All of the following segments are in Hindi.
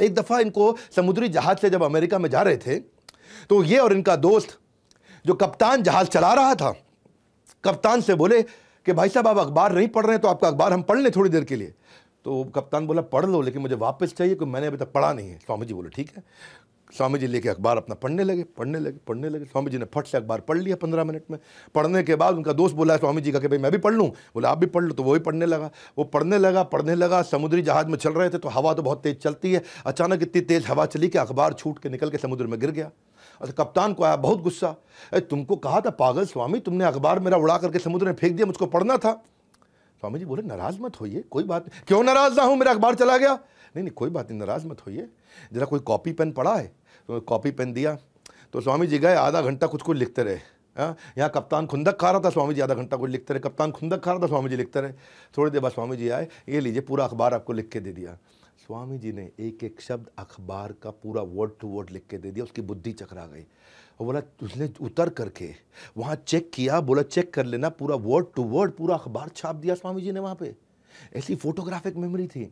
एक दफ़ा इनको समुद्री जहाज़ से जब अमेरिका में जा रहे थे तो ये और इनका दोस्त जो कप्तान जहाज़ चला रहा था कप्तान से बोले कि भाई साहब आप अखबार नहीं पढ़ रहे हैं तो आपका अखबार हम पढ़ लें थोड़ी देर के लिए तो कप्तान बोला पढ़ लो लेकिन मुझे वापस चाहिए क्योंकि मैंने अभी तक पढ़ा नहीं है स्वामी जी बोले ठीक है स्वामी जी लेके अखबार अपना पढ़ने लगे पढ़ने लगे पढ़ने लगे स्वामी जी ने फट से अखबार पढ़ लिया पंद्रह मिनट में पढ़ने के बाद उनका दोस्त बोला स्वामी जी का कि भाई मैं भी पढ़ लूँ बोला आप भी पढ़ लो तो वो भी पढ़ने लगा वो पढ़ने लगा पढ़ने लगा समुद्री जहाज़ में चल रहे थे तो हवा तो बहुत तेज़ चलती है अचानक इतनी तेज़ हवा चली कि अखबार छूट के निकल के समुद्र में गिर गया अच्छा कप्तान को आया बहुत गुस्सा अरे तुमको कहा था पागल स्वामी तुमने अखबार मेरा उड़ा करके समुद्र में फेंक दिया मुझको पढ़ना था स्वामी जी बोले नाराज़ मत होइए कोई बात नहीं क्यों नाराज़ ना हो मेरा अखबार चला गया नहीं नहीं कोई बात नहीं नाराज़ मत होइए ज़रा कोई कॉपी पेन पड़ा है तो कॉपी पेन दिया तो स्वामी जी गए आधा घंटा कुछ कुछ लिखते रहे हाँ, यहाँ कप्तान खुंदक खा रहा था स्वामी जी आधा घंटा कुछ लिखते रहे कप्तान खुंदक खा रहा था स्वामी जी लिखते रहे थोड़ी देर बाद स्वामी जी आए ये लीजिए पूरा अखबार आपको लिख के दे दिया स्वामी जी ने एक एक शब्द अखबार का पूरा वर्ड टू वर्ड लिख के दे दिया उसकी बुद्धि चकरा गई और बोला उसने उतर करके वहाँ चेक किया बोला चेक कर लेना पूरा वर्ड टू वर्ड पूरा अखबार छाप दिया स्वामी जी ने वहाँ पे ऐसी फोटोग्राफिक मेमोरी थी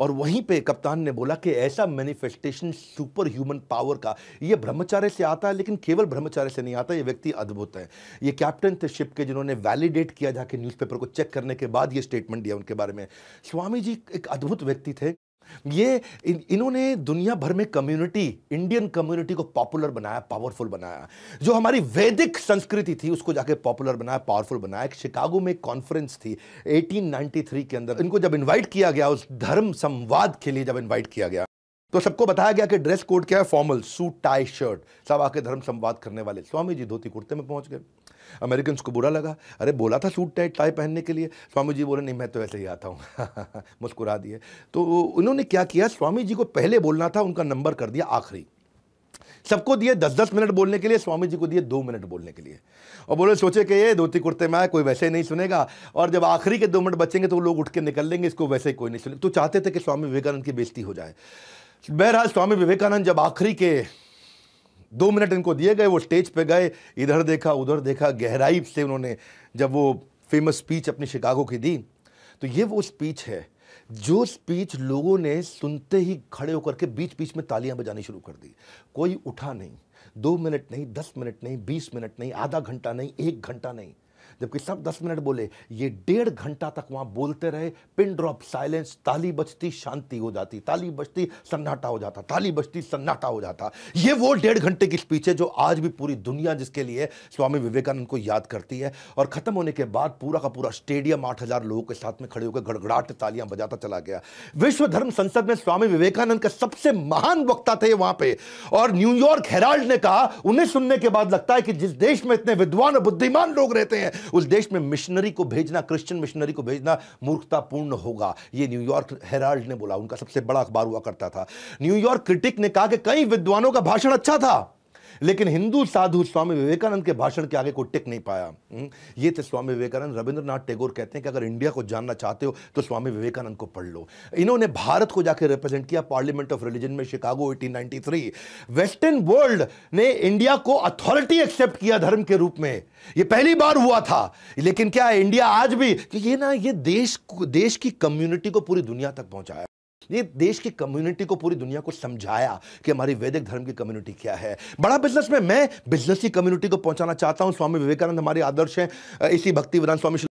और वहीं पे कप्तान ने बोला कि ऐसा मैनिफेस्टेशन सुपर ह्यूमन पावर का ये ब्रह्मचार्य से आता है लेकिन केवल ब्रह्मचार्य से नहीं आता ये व्यक्ति अद्भुत है ये कैप्टन थे शिप के जिन्होंने वैलिडेट किया जाके न्यूज़पेपर को चेक करने के बाद ये स्टेटमेंट दिया उनके बारे में स्वामी जी एक अद्भुत व्यक्ति थे ये इन, इन्होंने दुनिया भर में कम्युनिटी इंडियन कम्युनिटी को पॉपुलर बनाया पावरफुल बनाया जो हमारी वैदिक संस्कृति थी उसको जाके पॉपुलर बनाया पावरफुल बनाया एक शिकागो में कॉन्फ्रेंस थी 1893 के अंदर इनको जब इनवाइट किया गया उस धर्म संवाद के लिए जब इनवाइट किया गया तो सबको बताया गया कि ड्रेस कोड क्या है फॉर्मल सूट टाई शर्ट सब आके धर्म संवाद करने वाले स्वामी जी धोती कुर्ते में पहुंच गए अमेरिकन को बुरा लगा अरे बोला था सूट टाइट टाई पहनने के लिए स्वामी जी बोले नहीं मैं तो वैसे ही आता हूँ मुस्कुरा दिए तो उन्होंने क्या किया स्वामी जी को पहले बोलना था उनका नंबर कर दिया आखिरी सबको दिए दस दस मिनट बोलने के लिए स्वामी जी को दिए दो मिनट बोलने के लिए और बोले सोचे कि ये धोती कुर्ते में आए कोई वैसे ही नहीं सुनेगा और जब आखिरी के दो मिनट बचेंगे तो लोग उठ के निकल लेंगे इसको वैसे ही कोई नहीं सुनेगा तो चाहते थे कि स्वामी विवेकानंद की बेजती हो जाए बहरहाल स्वामी विवेकानंद जब आखिरी के दो मिनट इनको दिए गए वो स्टेज पे गए इधर देखा उधर देखा गहराई से उन्होंने जब वो फेमस स्पीच अपनी शिकागो की दी तो ये वो स्पीच है जो स्पीच लोगों ने सुनते ही खड़े होकर के बीच बीच में तालियां बजानी शुरू कर दी कोई उठा नहीं दो मिनट नहीं दस मिनट नहीं बीस मिनट नहीं आधा घंटा नहीं एक घंटा नहीं जबकि सब दस मिनट बोले ये डेढ़ घंटा तक वहां बोलते रहे पिन ड्रॉप साइलेंस ताली बजती शांति हो जाती ताली बजती सन्नाटा हो जाता ताली बजती सन्नाटा हो जाता ये वो डेढ़ घंटे की स्पीच है जो आज भी पूरी दुनिया जिसके लिए स्वामी विवेकानंद को याद करती है और ख़त्म होने के बाद पूरा का पूरा स्टेडियम आठ हज़ार लोगों के साथ में खड़े होकर गड़गड़ाहट तालियां बजाता चला गया विश्व धर्म संसद में स्वामी विवेकानंद का सबसे महान वक्ता थे वहां पर और न्यूयॉर्क हेराल्ड ने कहा उन्हें सुनने के बाद लगता है कि जिस देश में इतने विद्वान और बुद्धिमान लोग रहते हैं उस देश में मिशनरी को भेजना क्रिश्चियन मिशनरी को भेजना मूर्खतापूर्ण होगा ये न्यूयॉर्क हेराल्ड ने बोला उनका सबसे बड़ा अखबार हुआ करता था न्यूयॉर्क क्रिटिक ने कहा कि कई विद्वानों का भाषण अच्छा था लेकिन हिंदू साधु स्वामी विवेकानंद के भाषण के आगे कोई टिक नहीं पाया हम्म? ये थे स्वामी विवेकानंद रविंद्रनाथ टैगोर कहते हैं कि अगर इंडिया को जानना चाहते हो तो स्वामी विवेकानंद को पढ़ लो इन्होंने भारत को जाकर रिप्रेजेंट किया पार्लियामेंट ऑफ रिलीजन में शिकागो एटीन वेस्टर्न वर्ल्ड ने इंडिया को अथॉरिटी एक्सेप्ट किया धर्म के रूप में ये पहली बार हुआ था लेकिन क्या इंडिया आज भी ये ना ये देश देश की कम्युनिटी को पूरी दुनिया तक पहुंचाया ये देश की कम्युनिटी को पूरी दुनिया को समझाया कि हमारी वैदिक धर्म की कम्युनिटी क्या है बड़ा बिजनेस में मैं बिजनेस की कम्युनिटी को पहुंचाना चाहता हूं स्वामी विवेकानंद हमारे आदर्श हैं इसी भक्ति विधान स्वामी